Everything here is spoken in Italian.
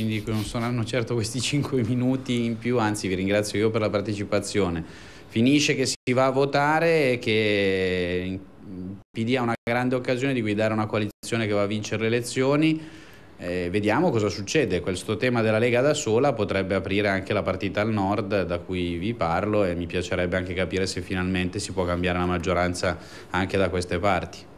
quindi non saranno certo questi 5 minuti in più, anzi vi ringrazio io per la partecipazione. Finisce che si va a votare e che mm, PD ha una grande occasione di guidare una coalizione che va a vincere le elezioni. Eh, vediamo cosa succede. Questo tema della Lega da sola potrebbe aprire anche la partita al nord da cui vi parlo e mi piacerebbe anche capire se finalmente si può cambiare la maggioranza anche da queste parti.